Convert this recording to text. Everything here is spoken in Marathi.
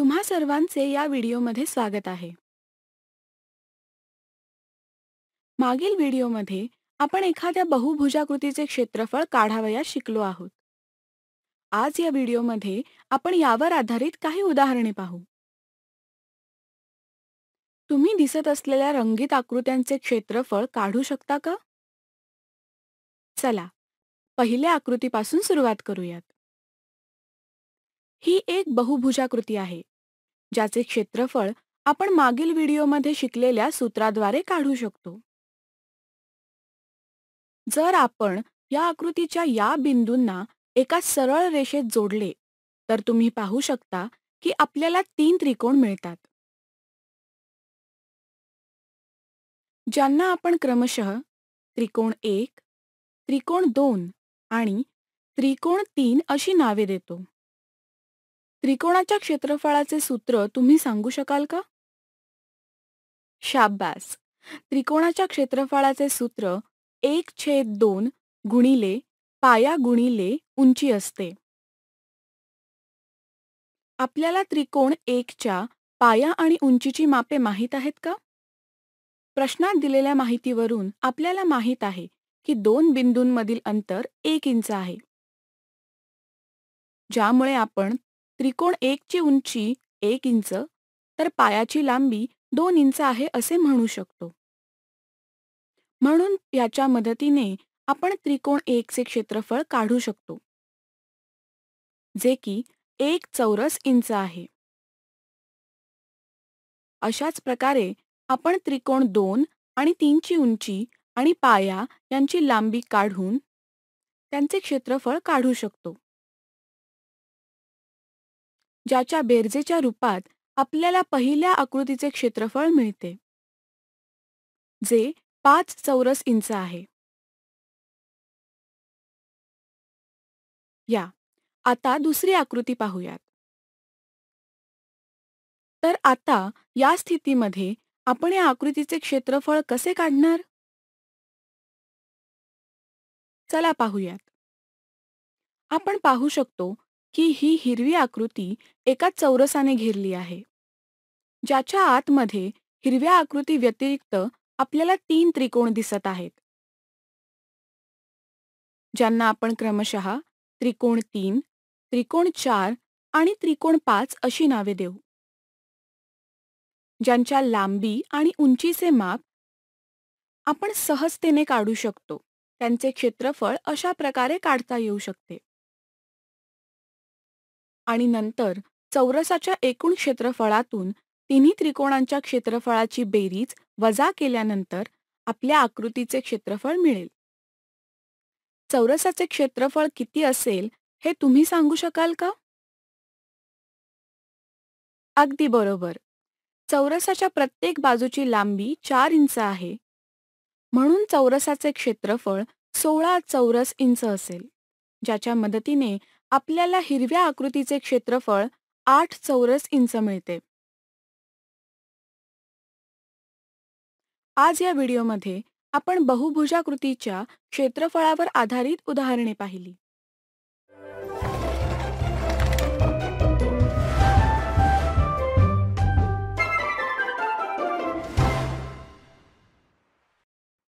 तुम्हा सर्वांचे या व्हिडिओमध्ये स्वागत आहे मागील व्हिडिओमध्ये आपण एखाद्या बहुभुजाकृतीचे क्षेत्रफळ काढावयास शिकलो आहोत आज या व्हिडिओमध्ये आपण यावर आधारित काही उदाहरणे पाहू तुम्ही दिसत असलेल्या रंगीत आकृत्यांचे क्षेत्रफळ काढू शकता का चला पहिल्या आकृतीपासून सुरुवात करूयात ही एक बहुभुजाकृती आहे ज्याचे क्षेत्रफळ आपण मागील व्हिडिओमध्ये शिकलेल्या सूत्राद्वारे काढू शकतो जर आपण या आकृतीच्या या बिंदूंना एका सरळ रेषेत जोडले तर तुम्ही पाहू शकता की आपल्याला तीन त्रिकोण मिळतात ज्यांना आपण क्रमशः त्रिकोण एक त्रिकोण दोन आणि त्रिकोण तीन अशी नावे देतो त्रिकोणाच्या क्षेत्रफळाचे सूत्र तुम्ही सांगू शकाल का शाब्बास त्रिकोणाच्या क्षेत्रफळाचे सूत्र एक छेद दोन गुणिले पाया गुणिले उंची असते आपल्याला त्रिकोण एकच्या पाया आणि उंचीची मापे माहीत आहेत का प्रश्नात दिलेल्या माहितीवरून आपल्याला माहीत आहे की दोन बिंदूंमधील अंतर एक इंच आहे ज्यामुळे आपण त्रिकोण एकची उंची एक इंच तर पायाची लांबी दोन इंच आहे असे म्हणू शकतो म्हणून याच्या मदतीने आपण त्रिकोण एकचे क्षेत्रफळ काढू शकतो जे की एक चौरस इंच आहे अशाच प्रकारे आपण त्रिकोण दोन आणि तीनची उंची आणि पाया यांची लांबी काढून त्यांचे क्षेत्रफळ काढू शकतो ज्याच्या बेरजेच्या रूपात आपल्याला पहिल्या आकृतीचे क्षेत्रफळ मिळते जे पाच चौरस इंच आहे या आता दुसरी आकृती पाहूयात तर आता या स्थितीमध्ये आपण या आकृतीचे क्षेत्रफळ कसे काढणार चला पाहूयात आपण पाहू शकतो की ही हिरवी आकृती एका चौरसाने घेरली आहे ज्याच्या आतमध्ये हिरव्या आकृती व्यतिरिक्त आपल्याला तीन त्रिकोण दिसत आहेत ज्यांना आपण क्रमशः त्रिकोण तीन त्रिकोण चार आणि त्रिकोण पाच अशी नावे देऊ ज्यांच्या लांबी आणि उंचीचे माप आपण सहजतेने काढू शकतो त्यांचे क्षेत्रफळ अशा प्रकारे काढता येऊ शकते आणि नंतर चौरसाच्या एकूण क्षेत्रफळातून तिन्ही त्रिकोणांच्या क्षेत्रफळाची बेरीज वजा केल्यानंतर आपल्या आकृतीचे क्षेत्रफळ मिळेल चौरसाचे क्षेत्रफळ किती असेल हे तुम्ही सांगू शकाल का अगदी बरोबर चौरसाच्या प्रत्येक बाजूची लांबी चार इंच आहे म्हणून चौरसाचे क्षेत्रफळ सोळा चौरस इंच असेल ज्याच्या मदतीने आपल्याला हिरव्या आकृतीचे क्षेत्रफळ आठ चौरस इंच मिळते आज या व्हिडिओमध्ये आपण बहुभुजाकृतीच्या क्षेत्रफळावर आधारित उदाहरणे पाहिली